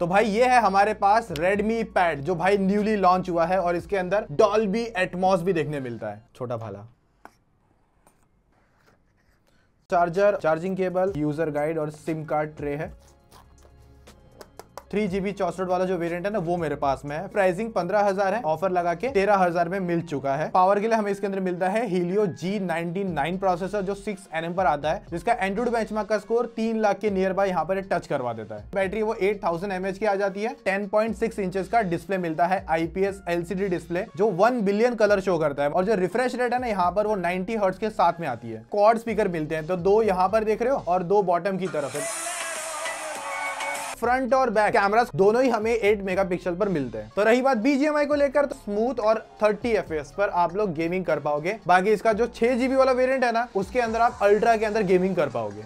तो भाई ये है हमारे पास रेडमी पैड जो भाई न्यूली लॉन्च हुआ है और इसके अंदर Dolby Atmos भी देखने मिलता है छोटा भाला charger charging cable user guide और सिम कार्ड ट्रे है थ्री जीबी चौसठ वाला जो वेरियंट है ना वो मेरे पास में है प्राइसिंग पंद्रह हजार है ऑफर लगा के तेरह हजार में मिल चुका है पावर के लिए हमें इसके अंदर मिलता है हीलियो जी नाइन प्रोसेसर जो सिक्स एन पर आता है जिसका एंड्रोड बेंच का स्कोर तीन लाख के नियर बाय यहाँ पर टच करवा देता है बैटरी वो एट थाउजेंड की आ जाती है टेन पॉइंट सिक्स इंचेस का डिस्प्ले मिलता है आईपीएस एलसीडी डिस्प्ले जो वन बिलियन कलर शो करता है और जो रिफ्रेश रेट है ना यहाँ पर वो नाइनटी हर्ट्स के साथ में आती है कॉर्ड स्पीकर मिलते हैं तो दो यहाँ पर देख रहे हो और दो बॉटम की तरफ है फ्रंट और बैक कैमरा दोनों ही हमें एट मेगा पर मिलते हैं तो रही बात बीजीएमआई को लेकर तो स्मूथ और थर्टी एफ पर आप लोग गेमिंग कर पाओगे बाकी इसका जो छह जीबी वाला वेरियंट है ना उसके अंदर आप अल्ट्रा के अंदर गेमिंग कर पाओगे